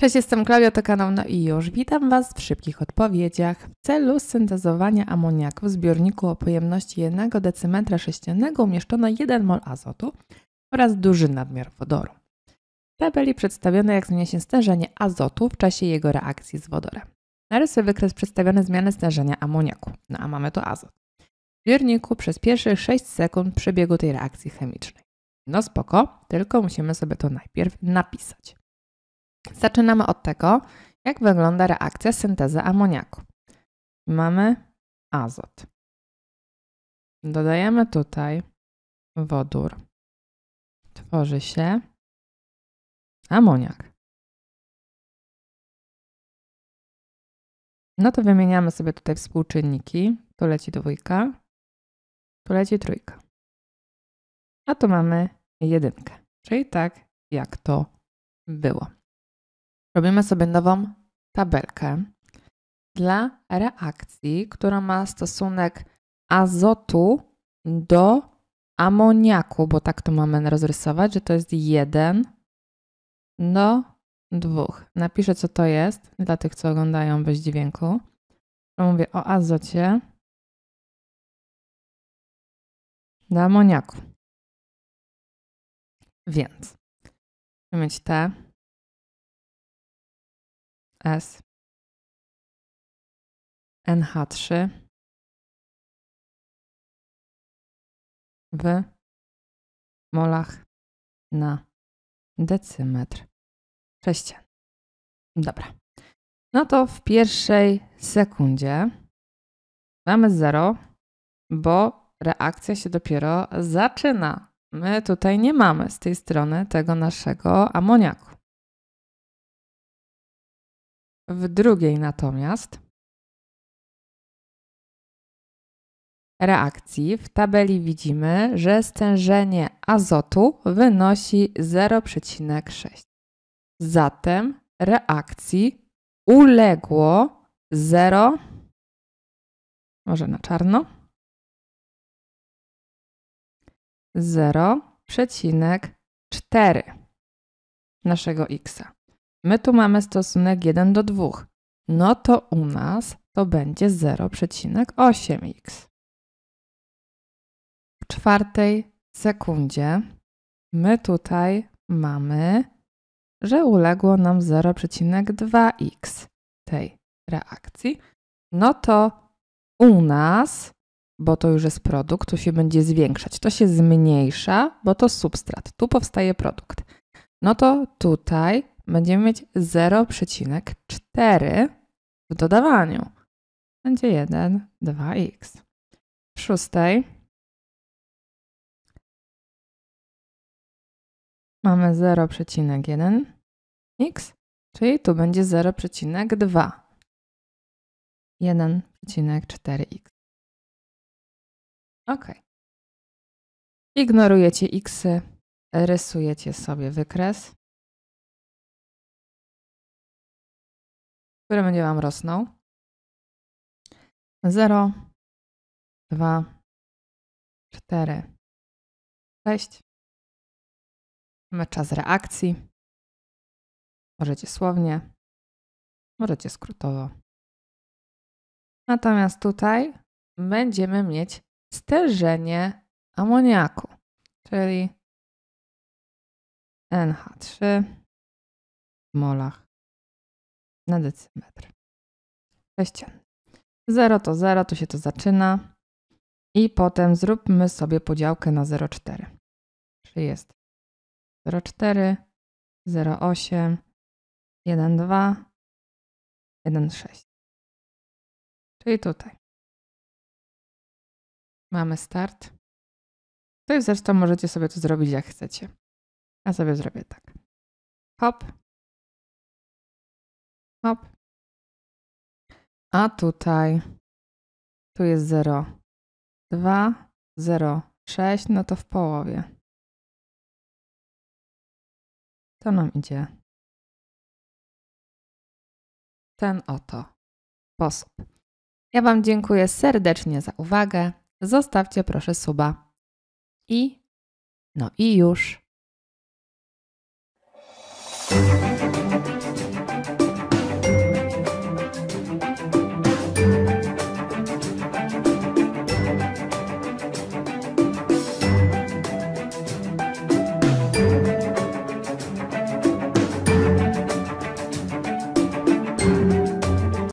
Cześć, jestem Klaudia, to kanał No i już. Witam Was w szybkich odpowiedziach. W celu syntezowania amoniaku w zbiorniku o pojemności 1 decymetra sześciennego umieszczono 1 mol azotu oraz duży nadmiar wodoru. W tabeli przedstawiono jak zmienia się stężenie azotu w czasie jego reakcji z wodorem. Narysuję wykres przedstawiony zmiany stężenia amoniaku, no a mamy to azot. W zbiorniku przez pierwsze 6 sekund przebiegu tej reakcji chemicznej. No spoko, tylko musimy sobie to najpierw napisać. Zaczynamy od tego, jak wygląda reakcja syntezy amoniaku. Mamy azot. Dodajemy tutaj wodór. Tworzy się amoniak. No to wymieniamy sobie tutaj współczynniki. Tu leci dwójka, tu leci trójka. A tu mamy jedynkę, czyli tak jak to było robimy sobie nową tabelkę dla reakcji, która ma stosunek azotu do amoniaku, bo tak to mamy rozrysować, że to jest 1 do 2. Napiszę, co to jest dla tych, co oglądają bez dźwięku. Mówię o azocie do amoniaku. Więc mieć te S, NH3 w molach na decymetr sześcian. Dobra. No to w pierwszej sekundzie mamy 0, bo reakcja się dopiero zaczyna. My tutaj nie mamy z tej strony tego naszego amoniaku. W drugiej natomiast reakcji w tabeli widzimy, że stężenie azotu wynosi 0,6. Zatem reakcji uległo 0, może na czarno, 0,4 naszego x. -a. My tu mamy stosunek 1 do 2. No to u nas to będzie 0,8x. W czwartej sekundzie my tutaj mamy, że uległo nam 0,2x tej reakcji. No to u nas, bo to już jest produkt, tu się będzie zwiększać. To się zmniejsza, bo to substrat. Tu powstaje produkt. No to tutaj będziemy mieć 0,4 w dodawaniu. Będzie 1, 2x. W szóstej mamy 0,1x, czyli tu będzie 0,2. 1,4x. Ok. Ignorujecie x, rysujecie sobie wykres. które będzie Wam rosnął. 0, 2, 4, 6. Mamy czas reakcji. Możecie słownie, możecie skrótowo. Natomiast tutaj będziemy mieć stężenie amoniaku, czyli NH3 w molach na decymetr. Sześcian. 0 to 0, tu się to zaczyna. I potem zróbmy sobie podziałkę na 0,4. Czyli jest 0,4, 0,8, 1,2, 1,6. Czyli tutaj. Mamy start. To zresztą możecie sobie to zrobić jak chcecie. Ja sobie zrobię tak. Hop, Hop. A tutaj, tu jest 0, 2, 0, 6, no to w połowie. To nam idzie ten oto sposób. Ja Wam dziękuję serdecznie za uwagę. Zostawcie proszę suba. I no i już.